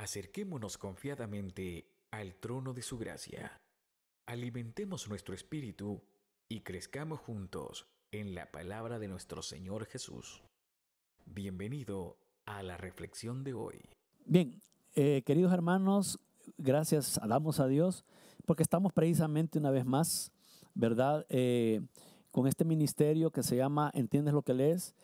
acerquémonos confiadamente al trono de su gracia. Alimentemos nuestro espíritu y crezcamos juntos en la palabra de nuestro Señor Jesús. Bienvenido a la reflexión de hoy. Bien, eh, queridos hermanos, gracias damos a Dios porque estamos precisamente una vez más, ¿verdad? Eh, con este ministerio que se llama Entiendes lo que lees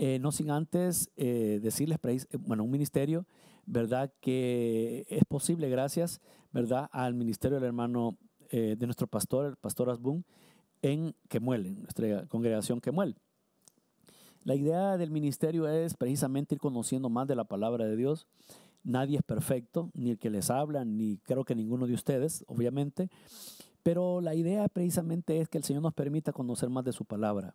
eh, no sin antes eh, decirles, eh, bueno, un ministerio, ¿verdad? Que es posible gracias, ¿verdad? Al ministerio del hermano de nuestro pastor, el pastor Asbun, en Quemuel, en nuestra congregación Quemuel. La idea del ministerio es precisamente ir conociendo más de la palabra de Dios. Nadie es perfecto, ni el que les habla, ni creo que ninguno de ustedes, obviamente. Pero la idea precisamente es que el Señor nos permita conocer más de su palabra.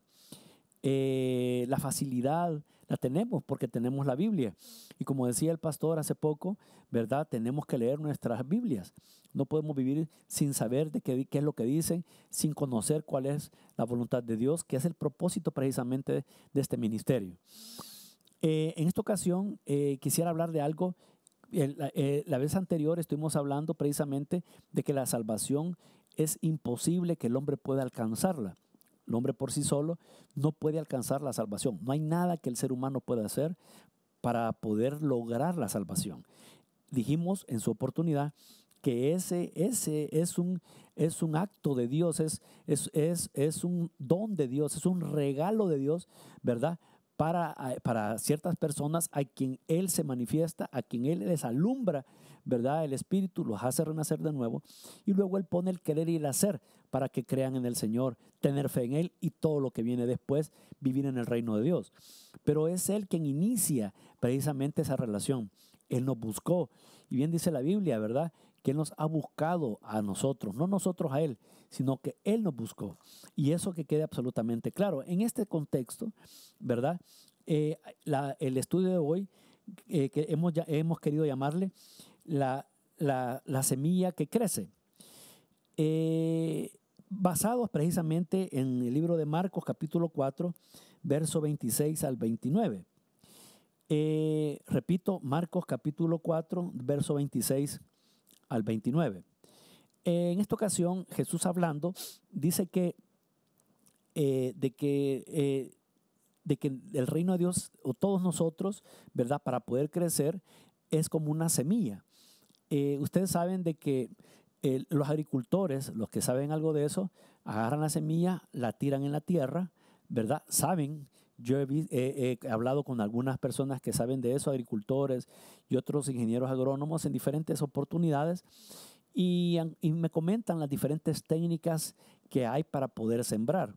Eh, la facilidad la tenemos porque tenemos la Biblia. Y como decía el pastor hace poco, ¿verdad? Tenemos que leer nuestras Biblias. No podemos vivir sin saber de qué, qué es lo que dicen, sin conocer cuál es la voluntad de Dios, que es el propósito precisamente de, este ministerio. Eh, en esta ocasión eh, quisiera hablar de algo. la vez anterior estuvimos hablando precisamente de que la salvación es imposible que el hombre pueda alcanzarla. El hombre por sí solo no puede alcanzar la salvación. No hay nada que el ser humano pueda hacer para poder lograr la salvación. Dijimos en su oportunidad que ese, ese es, un, es un acto de Dios, es, es, es, es un don de Dios, es un regalo de Dios, ¿verdad? Para, eh, para, ciertas personas a quien Él se manifiesta, a quien Él les alumbra ¿verdad? El Espíritu los hace renacer de nuevo y luego Él pone el querer y el hacer para que crean en el Señor, tener fe en Él y todo lo que viene después, vivir en el reino de Dios. Pero es Él quien inicia precisamente esa relación. Él nos buscó. Y bien dice la Biblia, ¿verdad? que Él nos ha buscado a nosotros, no nosotros a Él, sino que Él nos buscó. Y eso que quede absolutamente claro. En este contexto, ¿verdad? Eh, el estudio de hoy, eh, que hemos, hemos querido llamarle la, la, semilla que crece. Eh, basados precisamente en el libro de Marcos capítulo 4, verso 26 al 29. Eh, repito, Marcos capítulo 4, verso 26 al 29. En esta ocasión, Jesús hablando, dice que, eh, de, que de que el reino de Dios, o todos nosotros, ¿verdad? Para poder crecer, es como una semilla. Eh, ustedes saben de que eh, los agricultores, los que saben algo de eso, agarran la semilla, la tiran en la tierra, ¿verdad? Saben, yo he, hablado con algunas personas que saben de eso, agricultores y otros ingenieros agrónomos en diferentes oportunidades, y, me comentan las diferentes técnicas que hay para poder sembrar.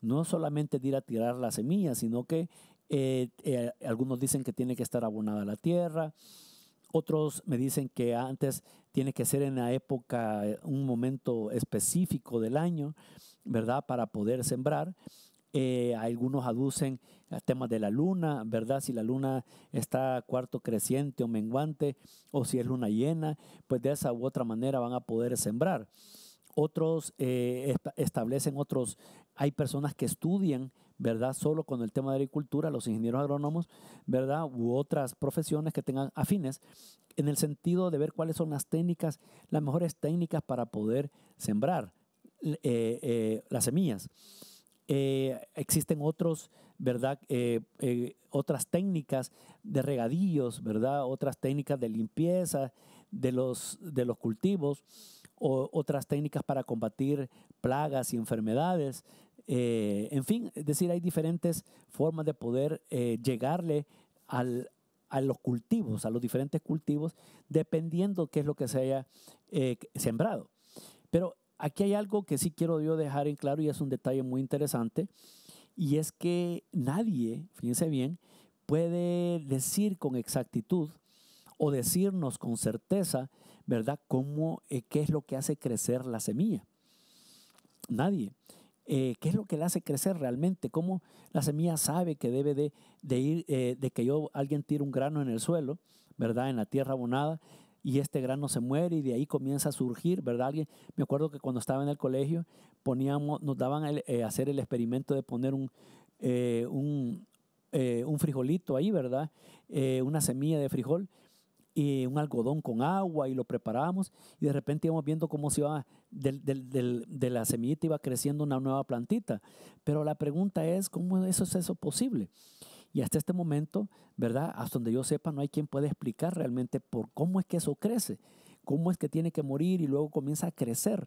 No solamente ir a tirar la semilla, sino que eh, algunos dicen que tiene que estar abonada la tierra, otros me dicen que antes tiene que ser en la época, eh, un momento específico del año, ¿verdad? Para poder sembrar. Eh, algunos aducen temas de la luna, ¿verdad? Si la luna está cuarto creciente o menguante, o si es luna llena, pues de esa u otra manera van a poder sembrar. Otros eh, establecen otros, hay personas que estudian ¿verdad? Solo con el tema de agricultura, los ingenieros agrónomos, ¿verdad? U otras profesiones que tengan afines, en el sentido de ver cuáles son las técnicas, las mejores técnicas para poder sembrar eh, eh, las semillas. Eh, existen otros, ¿verdad? otras técnicas de regadillos, ¿verdad? Otras técnicas de limpieza de los, de los cultivos, o otras técnicas para combatir plagas y enfermedades, eh, en fin, es decir, hay diferentes formas de poder eh, llegarle a los cultivos, a los diferentes cultivos, dependiendo qué es lo que se haya eh, sembrado. Pero aquí hay algo que sí quiero yo dejar en claro y es un detalle muy interesante, y es que nadie, fíjense bien, puede decir con exactitud o decirnos con certeza, ¿verdad?, cómo, qué es lo que hace crecer la semilla. Nadie. Eh, qué es lo que le hace crecer realmente, cómo la semilla sabe que debe de, ir, eh, de que yo, alguien tire un grano en el suelo, ¿verdad? En la tierra abonada y este grano se muere y de ahí comienza a surgir, ¿verdad? me acuerdo que cuando estaba en el colegio poníamos, nos daban a eh, hacer el experimento de poner un, un frijolito ahí, ¿verdad? una semilla de frijol y eh, un algodón con agua y lo preparábamos y de repente íbamos viendo cómo se iba, de la semillita iba creciendo una nueva plantita. Pero la pregunta es, ¿cómo eso es eso posible? Y hasta este momento, ¿verdad? Hasta donde yo sepa, no hay quien pueda explicar realmente por cómo es que eso crece, cómo es que tiene que morir y luego comienza a crecer.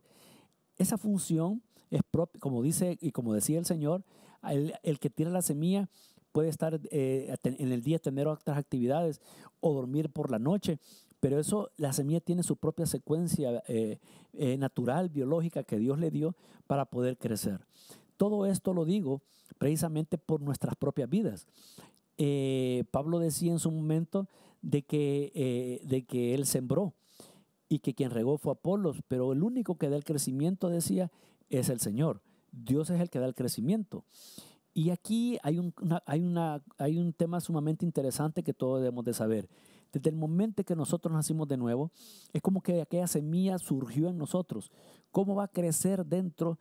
Esa función es propia, como dice y como decía el Señor, el, el que tira la semilla puede estar eh, en el día tener otras actividades o dormir por la noche, pero eso, la semilla tiene su propia secuencia eh, eh, natural, biológica que Dios le dio para poder crecer. Todo esto lo digo precisamente por nuestras propias vidas. Pablo decía en su momento de que, de que él sembró y que quien regó fue Apolos, pero el único que da el crecimiento, decía, es el Señor. Dios es el que da el crecimiento. Y aquí hay un, hay, una, hay un tema sumamente interesante que todos debemos de saber. Desde el momento que nosotros nacimos de nuevo, es como que aquella semilla surgió en nosotros. ¿Cómo va a crecer dentro?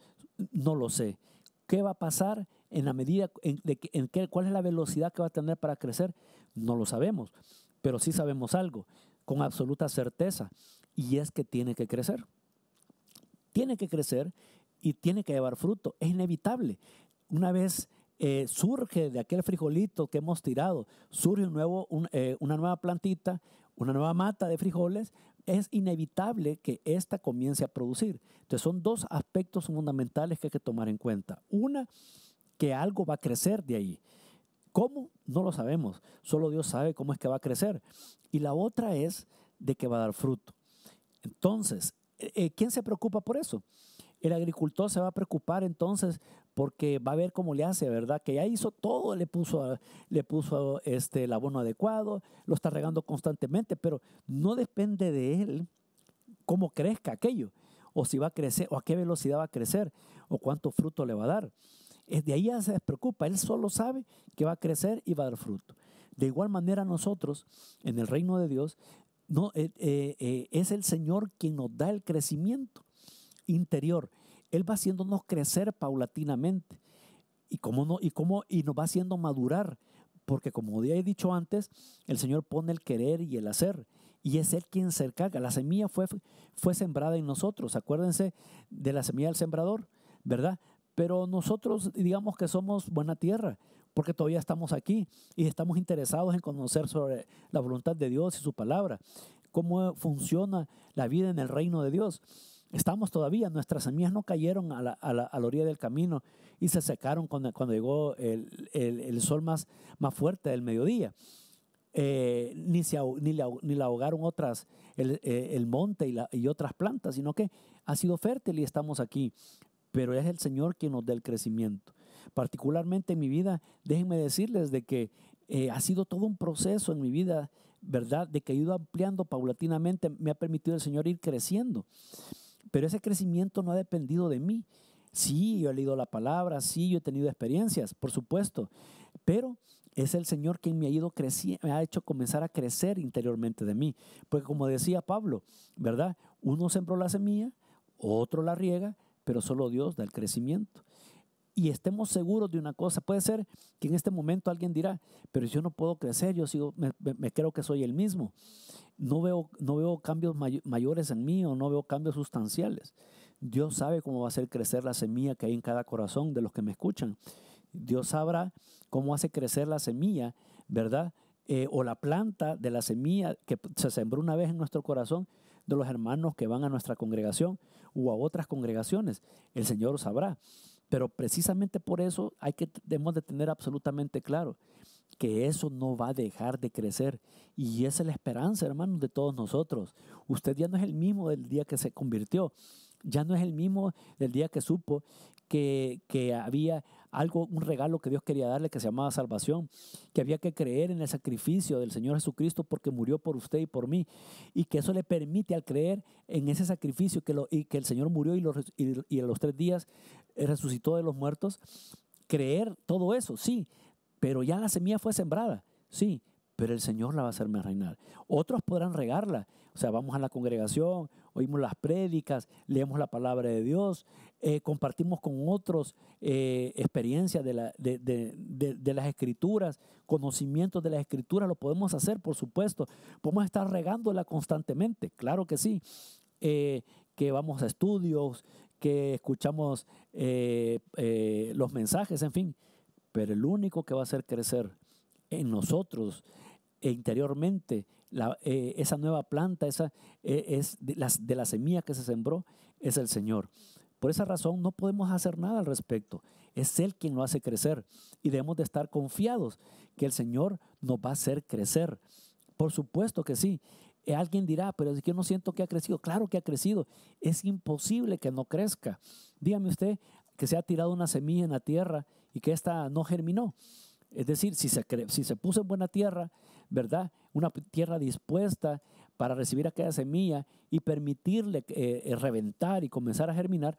No lo sé. ¿Qué va a pasar en la medida, en, qué, cuál es la velocidad que va a tener para crecer? No lo sabemos, pero sí sabemos algo con absoluta certeza y es que tiene que crecer. Tiene que crecer y tiene que llevar fruto. Es inevitable. Una vez eh, surge de aquel frijolito que hemos tirado, surge un nuevo, eh, una nueva plantita, una nueva mata de frijoles, es inevitable que esta comience a producir. Entonces son dos aspectos fundamentales que hay que tomar en cuenta. Una, que algo va a crecer de ahí. ¿Cómo? No lo sabemos. Solo Dios sabe cómo es que va a crecer. Y la otra es de que va a dar fruto. Entonces, eh, ¿quién se preocupa por eso? El agricultor se va a preocupar entonces porque va a ver cómo le hace, ¿verdad? Que ya hizo todo, le puso, le puso este, el abono adecuado, lo está regando constantemente, pero no depende de él cómo crezca aquello, o si va a crecer, o a qué velocidad va a crecer, o cuánto fruto le va a dar. De ahí ya se despreocupa, él solo sabe que va a crecer y va a dar fruto. De igual manera nosotros, en el reino de Dios, no, eh, eh, eh, es el Señor quien nos da el crecimiento interior él va haciéndonos crecer paulatinamente y, cómo no, y, cómo, y nos va haciendo madurar, porque como ya he dicho antes, el Señor pone el querer y el hacer, y es Él quien se encarga. La semilla fue, fue sembrada en nosotros, acuérdense de la semilla del sembrador, ¿verdad? Pero nosotros digamos que somos buena tierra, porque todavía estamos aquí y estamos interesados en conocer sobre la voluntad de Dios y su palabra, cómo funciona la vida en el reino de Dios. Estamos todavía, nuestras semillas no cayeron a la, a la, orilla del camino y se secaron cuando, cuando llegó el, el, el, sol más, más fuerte del mediodía. Eh, ni, se, ni, la, ni ahogaron otras, el, eh, el monte y, la, y otras plantas, sino que ha sido fértil y estamos aquí. Pero es el Señor quien nos da el crecimiento. Particularmente en mi vida, déjenme decirles de que eh, ha sido todo un proceso en mi vida, ¿verdad? De que he ido ampliando paulatinamente, me ha permitido el Señor ir creciendo. Pero ese crecimiento no ha dependido de mí. Sí, yo he leído la palabra, sí, yo he tenido experiencias, por supuesto, pero es el Señor quien me ha ido me ha hecho comenzar a crecer interiormente de mí. Porque como decía Pablo, ¿verdad? Uno sembró la semilla, otro la riega, pero solo Dios da el crecimiento y estemos seguros de una cosa. Puede ser que en este momento alguien dirá, pero yo no puedo crecer, yo sigo, me, creo que soy el mismo. No veo, no veo cambios mayores en mí o no veo cambios sustanciales. Dios sabe cómo va a hacer crecer la semilla que hay en cada corazón de los que me escuchan. Dios sabrá cómo hace crecer la semilla, ¿verdad? Eh, o la planta de la semilla que se sembró una vez en nuestro corazón de los hermanos que van a nuestra congregación o a otras congregaciones. El Señor sabrá. Pero precisamente por eso hay que, debemos de tener absolutamente claro que eso no va a dejar de crecer. Y esa es la esperanza, hermanos, de todos nosotros. Usted ya no es el mismo del día que se convirtió. Ya no es el mismo del día que supo que, había algo, un regalo que Dios quería darle que se llamaba salvación, que había que creer en el sacrificio del Señor Jesucristo porque murió por usted y por mí, y que eso le permite al creer en ese sacrificio que lo, y que el Señor murió y, en y a los tres días resucitó de los muertos, creer todo eso, sí, pero ya la semilla fue sembrada, sí, pero el Señor la va a hacerme reinar. Otros podrán regarla, o sea, vamos a la congregación, oímos las prédicas, leemos la palabra de Dios, eh, compartimos con otros eh, experiencias de, la, de, las escrituras, conocimientos de las escrituras, lo podemos hacer, por supuesto. Podemos estar regándola constantemente, claro que sí. Eh, que vamos a estudios, que escuchamos eh, eh, los mensajes, en fin. Pero el único que va a hacer crecer en nosotros e interiormente la, eh, esa nueva planta, esa e, es de, las, de la semilla que se sembró, es el Señor. Por esa razón no podemos hacer nada al respecto. Es Él quien lo hace crecer y debemos de estar confiados que el Señor nos va a hacer crecer. Por supuesto que sí. Eh, alguien dirá, pero es que yo no siento que ha crecido. Claro que ha crecido. Es imposible que no crezca. Dígame usted que se ha tirado una semilla en la tierra y que esta no germinó. Es decir, si se, puso en buena tierra, ¿verdad? Una tierra dispuesta para recibir aquella semilla y permitirle eh, eh, reventar y comenzar a germinar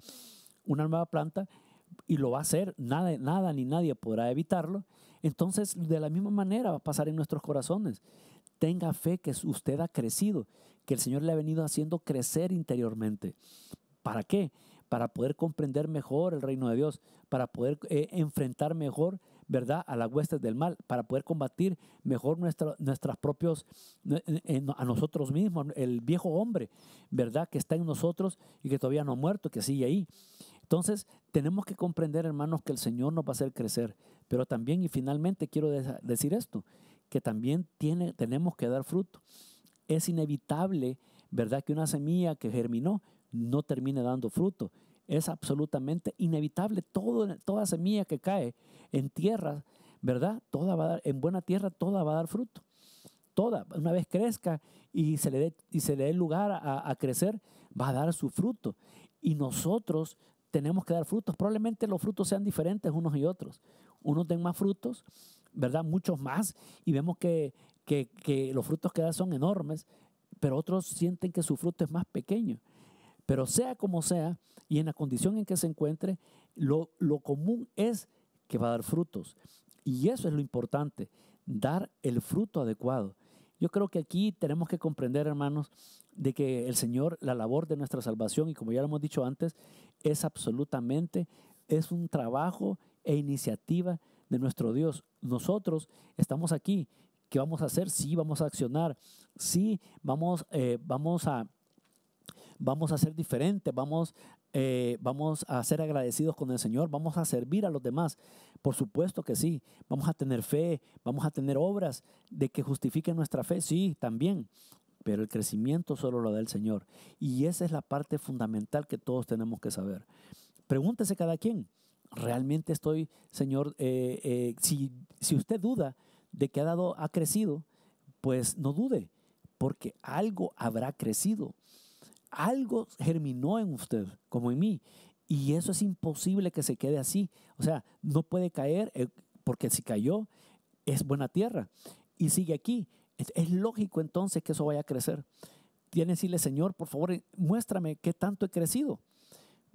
una nueva planta, y lo va a hacer, nada, nada ni nadie podrá evitarlo, entonces de la misma manera va a pasar en nuestros corazones. Tenga fe que usted ha crecido, que el Señor le ha venido haciendo crecer interiormente. ¿Para qué? Para poder comprender mejor el reino de Dios, para poder eh, enfrentar mejor, ¿verdad?, a las huestes del mal, para poder combatir mejor nuestra, nuestras propios, eh, a nosotros mismos, el viejo hombre, ¿verdad?, que está en nosotros y que todavía no ha muerto, que sigue ahí. Entonces, tenemos que comprender, hermanos, que el Señor nos va a hacer crecer. Pero también, y finalmente, quiero decir esto, que también tiene, tenemos que dar fruto. Es inevitable, ¿verdad?, que una semilla que germinó no termine dando fruto. Es absolutamente inevitable. Todo, toda semilla que cae en tierra, ¿verdad? Toda va a dar, en buena tierra toda va a dar fruto. Toda, una vez crezca y se le dé, y se le dé lugar a, a crecer, va a dar su fruto. Y nosotros tenemos que dar frutos. Probablemente los frutos sean diferentes unos y otros. Unos den más frutos, ¿verdad? Muchos más y vemos que, los frutos que da son enormes, pero otros sienten que su fruto es más pequeño. Pero sea como sea y en la condición en que se encuentre, lo, lo común es que va a dar frutos. Y eso es lo importante, dar el fruto adecuado. Yo creo que aquí tenemos que comprender, hermanos, de que el Señor, la labor de nuestra salvación, y como ya lo hemos dicho antes, es absolutamente, es un trabajo e iniciativa de nuestro Dios. Nosotros estamos aquí. ¿Qué vamos a hacer? Sí, vamos a accionar. Sí, vamos, eh, vamos a... Vamos a ser diferentes, vamos eh, vamos a ser agradecidos con el Señor, vamos a servir a los demás. Por supuesto que sí, vamos a tener fe, vamos a tener obras de que justifiquen nuestra fe, sí, también. Pero el crecimiento solo lo da el Señor. Y esa es la parte fundamental que todos tenemos que saber. Pregúntese cada quien, realmente estoy, Señor, eh, eh, si, usted duda de que ha dado, ha crecido, pues no dude, porque algo habrá crecido, algo germinó en usted, como en mí, y eso es imposible que se quede así, o sea, no puede caer, eh, porque si cayó, es buena tierra, y sigue aquí, es, es lógico entonces que eso vaya a crecer. Tiene que decirle, Señor, por favor, muéstrame qué tanto he crecido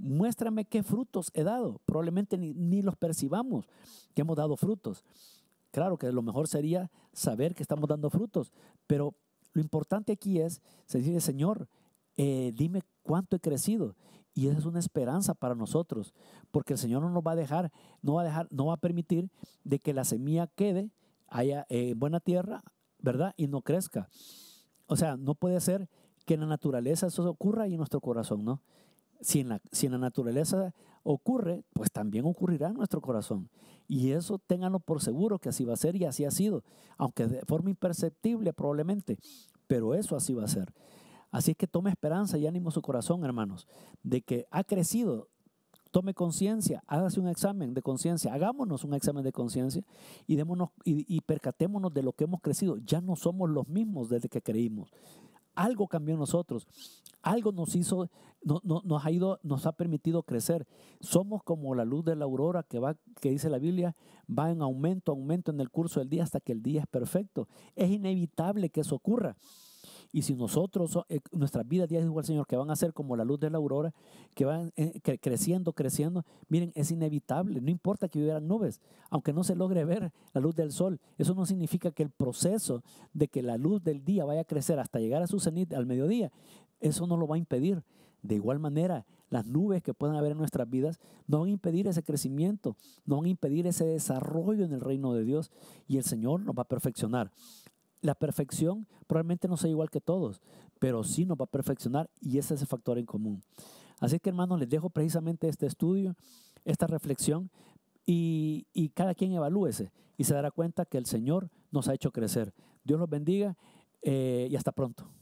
muéstrame qué frutos he dado. Probablemente ni, los percibamos que hemos dado frutos. Claro que lo mejor sería saber que estamos dando frutos, pero lo importante aquí es decir, Señor, eh, dime cuánto he crecido. Y esa es una esperanza para nosotros, porque el Señor no nos va a dejar, no va a dejar, no va a permitir de que la semilla quede haya eh, buena tierra, ¿verdad? Y no crezca. O sea, no puede ser que en la naturaleza eso ocurra y en nuestro corazón, ¿no? Si en, la, naturaleza ocurre, pues también ocurrirá en nuestro corazón. Y eso ténganlo por seguro que así va a ser y así ha sido, aunque de forma imperceptible probablemente, pero eso así va a ser. Así es que tome esperanza y ánimo su corazón, hermanos, de que ha crecido. Tome conciencia, hágase un examen de conciencia, hagámonos un examen de conciencia y, y percatémonos de lo que hemos crecido. Ya no somos los mismos desde que creímos algo cambió en nosotros, algo nos hizo, nos ha ido, nos ha permitido crecer. Somos como la luz de la aurora que va, que dice la Biblia, va en aumento, aumento en el curso del día hasta que el día es perfecto. Es inevitable que eso ocurra. Y si nosotros, eh, nuestras vidas ya es igual, Señor, que van a ser como la luz de la aurora, que van eh, creciendo, creciendo, miren, es inevitable, no importa que hubieran nubes, aunque no se logre ver la luz del sol, eso no significa que el proceso de que la luz del día vaya a crecer hasta llegar a su cenit al mediodía, eso no lo va a impedir. De igual manera, las nubes que puedan haber en nuestras vidas no van a impedir ese crecimiento, no van a impedir ese desarrollo en el reino de Dios y el Señor nos va a perfeccionar la perfección probablemente no sea igual que todos, pero sí nos va a perfeccionar y ese es el factor en común. Así que hermanos, les dejo precisamente este estudio, esta reflexión y, cada quien evalúese y se dará cuenta que el Señor nos ha hecho crecer. Dios los bendiga eh, y hasta pronto.